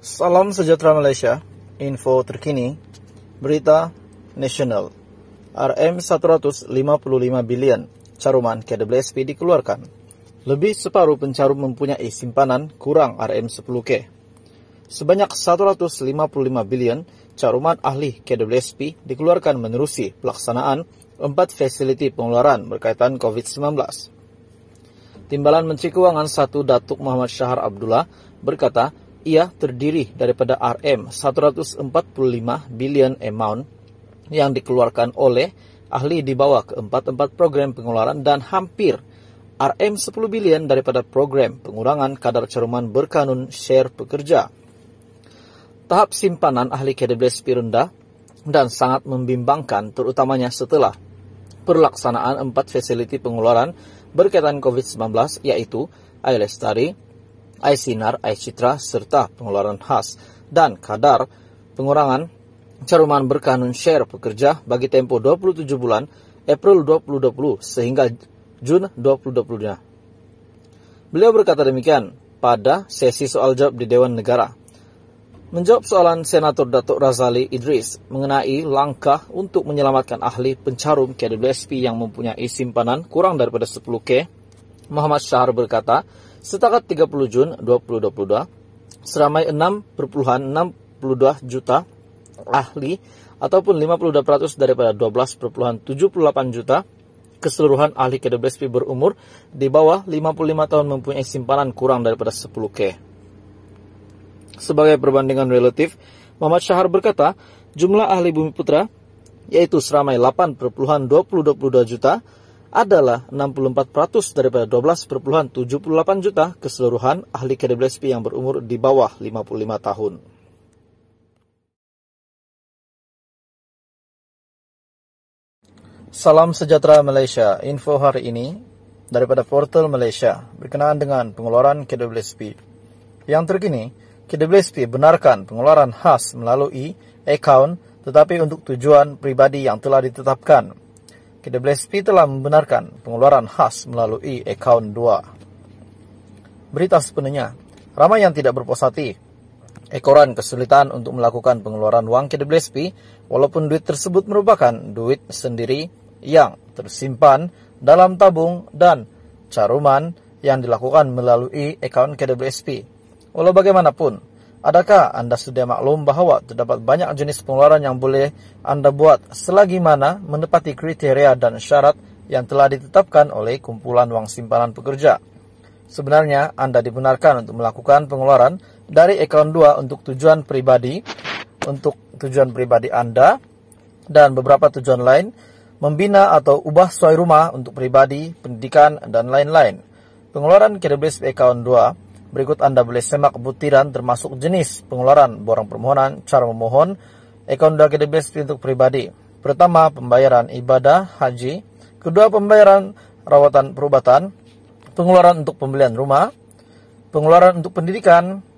Salam sejahtera Malaysia, info terkini, berita nasional. RM 155 bilion caruman KWSP dikeluarkan. Lebih separuh pencarum mempunyai simpanan kurang RM10K. Sebanyak 155 bilion caruman ahli KWSP dikeluarkan menerusi pelaksanaan empat fasiliti pengeluaran berkaitan COVID-19. Timbalan Menteri Keuangan 1 Datuk Muhammad Syahar Abdullah berkata ia terdiri daripada RM 145 billion amount yang dikeluarkan oleh ahli di bawah keempat-empat program pengeluaran dan hampir RM 10 billion daripada program pengurangan kadar ceruman berkanun share pekerja. Tahap simpanan ahli KWS rendah dan sangat membimbangkan terutamanya setelah pelaksanaan empat fasiliti pengeluaran berkaitan COVID-19 yaitu Ailestari, air sinar, air citra, serta pengeluaran khas dan kadar pengurangan Caruman berkanun share pekerja bagi tempo 27 bulan April 2020 sehingga Jun 2020 nya. Beliau berkata demikian pada sesi soal jawab di Dewan Negara. Menjawab soalan Senator Datuk Razali Idris mengenai langkah untuk menyelamatkan ahli pencarum KWSP yang mempunyai simpanan kurang daripada 10K, Muhammad Syahar berkata, Setakat 30 Jun 2022, seramai 6,62 juta ahli ataupun 52% daripada 12,78 juta keseluruhan ahli KWSP berumur di bawah 55 tahun mempunyai simpanan kurang daripada 10K. Sebagai perbandingan relatif, Muhammad Syahar berkata, jumlah ahli bumi putra yaitu seramai 8,22 juta adalah 64% daripada 12,78 juta keseluruhan ahli KWSP yang berumur di bawah 55 tahun. Salam sejahtera Malaysia. Info hari ini daripada portal Malaysia berkenaan dengan pengeluaran KWSP. Yang terkini, KWSP benarkan pengeluaran khas melalui account tetapi untuk tujuan pribadi yang telah ditetapkan KWSP telah membenarkan pengeluaran khas melalui account 2. Berita sepenuhnya, ramai yang tidak berpuas hati. Ekoran kesulitan untuk melakukan pengeluaran uang KWSP walaupun duit tersebut merupakan duit sendiri yang tersimpan dalam tabung dan caruman yang dilakukan melalui account KWSP. Walau bagaimanapun, Adakah Anda sudah maklum bahwa terdapat banyak jenis pengeluaran yang boleh Anda buat selagi mana menepati kriteria dan syarat yang telah ditetapkan oleh kumpulan wang simpanan pekerja? Sebenarnya, Anda dibenarkan untuk melakukan pengeluaran dari akaun 2 untuk tujuan pribadi, untuk tujuan pribadi Anda, dan beberapa tujuan lain, membina atau ubah suai rumah untuk pribadi, pendidikan, dan lain-lain. Pengeluaran kredit account 2 Berikut Anda boleh semak butiran termasuk jenis pengeluaran borang permohonan, cara memohon, ekon dana database untuk pribadi. Pertama, pembayaran ibadah haji. Kedua, pembayaran rawatan perubatan. Pengeluaran untuk pembelian rumah. Pengeluaran untuk pendidikan.